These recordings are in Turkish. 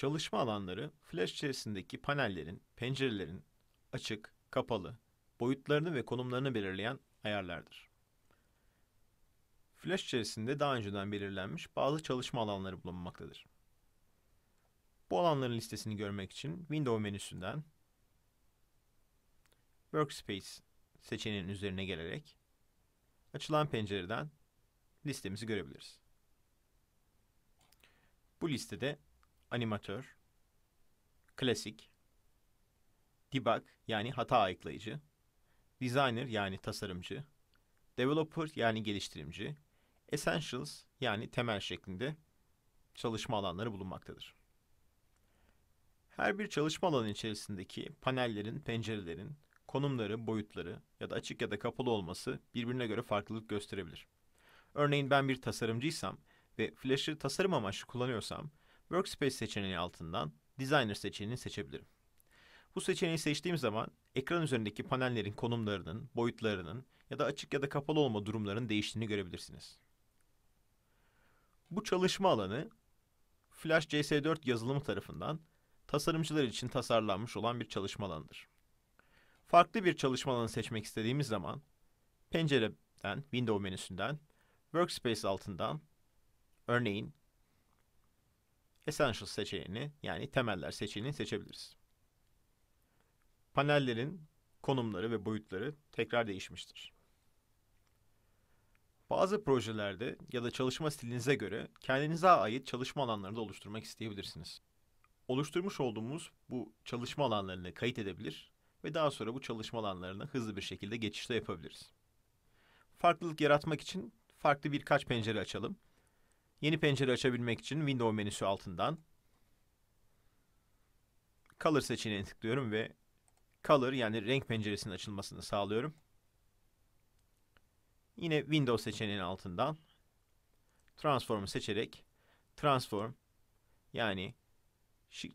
Çalışma alanları flash içerisindeki panellerin, pencerelerin açık, kapalı, boyutlarını ve konumlarını belirleyen ayarlardır. Flash içerisinde daha önceden belirlenmiş bazı çalışma alanları bulunmaktadır. Bu alanların listesini görmek için Window menüsünden Workspace seçeneğinin üzerine gelerek açılan pencereden listemizi görebiliriz. Bu listede animatör, klasik, debug yani hata ayıklayıcı, designer yani tasarımcı, developer yani geliştirimci, essentials yani temel şeklinde çalışma alanları bulunmaktadır. Her bir çalışma alanı içerisindeki panellerin, pencerelerin, konumları, boyutları ya da açık ya da kapalı olması birbirine göre farklılık gösterebilir. Örneğin ben bir tasarımcıysam ve Flash'ı tasarım amaçlı kullanıyorsam Workspace seçeneği altından Designer seçeneğini seçebilirim. Bu seçeneği seçtiğim zaman ekran üzerindeki panellerin konumlarının, boyutlarının ya da açık ya da kapalı olma durumlarının değiştiğini görebilirsiniz. Bu çalışma alanı Flash CS4 yazılımı tarafından tasarımcılar için tasarlanmış olan bir çalışma alanıdır. Farklı bir çalışma alanı seçmek istediğimiz zaman pencereden, Window menüsünden, Workspace altından, örneğin Essentials seçeneğini yani temeller seçeneğini seçebiliriz. Panellerin konumları ve boyutları tekrar değişmiştir. Bazı projelerde ya da çalışma stilinize göre kendinize ait çalışma alanlarını da oluşturmak isteyebilirsiniz. Oluşturmuş olduğumuz bu çalışma alanlarını kayıt edebilir ve daha sonra bu çalışma alanlarına hızlı bir şekilde geçişte yapabiliriz. Farklılık yaratmak için farklı birkaç pencere açalım Yeni pencere açabilmek için Window menüsü altından Color seçeneğine tıklıyorum ve Color yani renk penceresinin açılmasını sağlıyorum. Yine Window seçeneğinin altından Transform'u seçerek Transform yani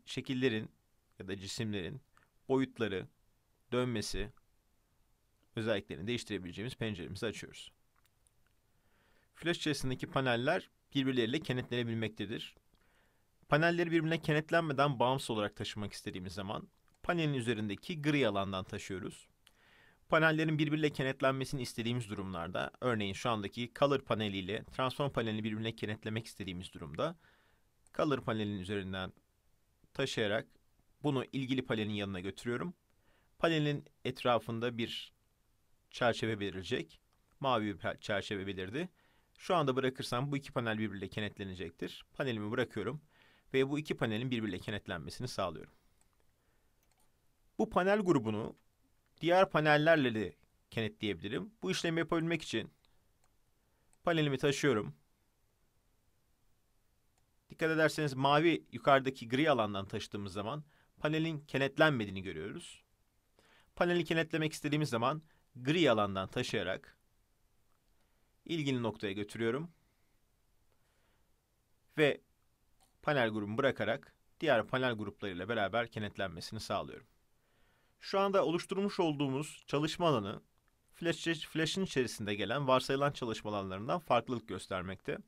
şekillerin ya da cisimlerin boyutları, dönmesi özelliklerini değiştirebileceğimiz penceremizi açıyoruz. Flash içerisindeki paneller birbirleriyle kenetlenebilmektedir. Panelleri birbirine kenetlenmeden bağımsız olarak taşımak istediğimiz zaman panelin üzerindeki gri alandan taşıyoruz. Panellerin birbirine kenetlenmesini istediğimiz durumlarda, örneğin şu andaki color paneli ile transform panelini birbirine kenetlemek istediğimiz durumda color panelin üzerinden taşıyarak bunu ilgili panelin yanına götürüyorum. Panelin etrafında bir çerçeve belirleyecek. Mavi bir çerçeve belirdi. Şu anda bırakırsam bu iki panel birbiriyle kenetlenecektir. Panelimi bırakıyorum ve bu iki panelin birbiriyle kenetlenmesini sağlıyorum. Bu panel grubunu diğer panellerle de kenetleyebilirim. Bu işlemi yapabilmek için panelimi taşıyorum. Dikkat ederseniz mavi yukarıdaki gri alandan taşıdığımız zaman panelin kenetlenmediğini görüyoruz. Paneli kenetlemek istediğimiz zaman gri alandan taşıyarak ilgili noktaya götürüyorum. Ve panel grubu bırakarak diğer panel gruplarıyla beraber kenetlenmesini sağlıyorum. Şu anda oluşturmuş olduğumuz çalışma alanı Flash'in içerisinde gelen varsayılan çalışma alanlarından farklılık göstermekte.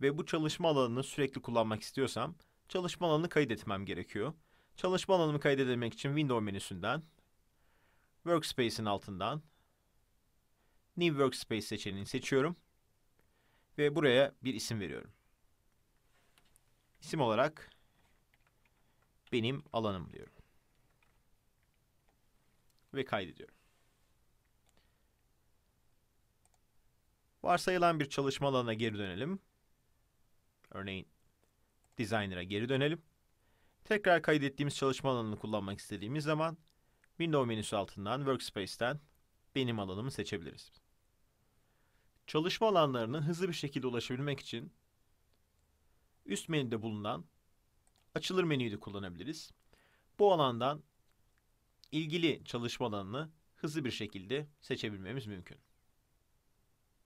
Ve bu çalışma alanını sürekli kullanmak istiyorsam çalışma alanını kaydetmem gerekiyor. Çalışma alanımı kaydedemek için Window menüsünden, Workspace'in altından New Workspace seçeneğini seçiyorum. Ve buraya bir isim veriyorum. İsim olarak benim alanım diyorum. Ve kaydediyorum. Varsayılan bir çalışma alanına geri dönelim. Örneğin Designer'a geri dönelim. Tekrar kaydettiğimiz çalışma alanını kullanmak istediğimiz zaman Window menüsü altından Workspace'ten benim alanımı seçebiliriz çalışma alanlarının hızlı bir şekilde ulaşabilmek için üst menüde bulunan açılır menüyü de kullanabiliriz. Bu alandan ilgili çalışma alanını hızlı bir şekilde seçebilmemiz mümkün.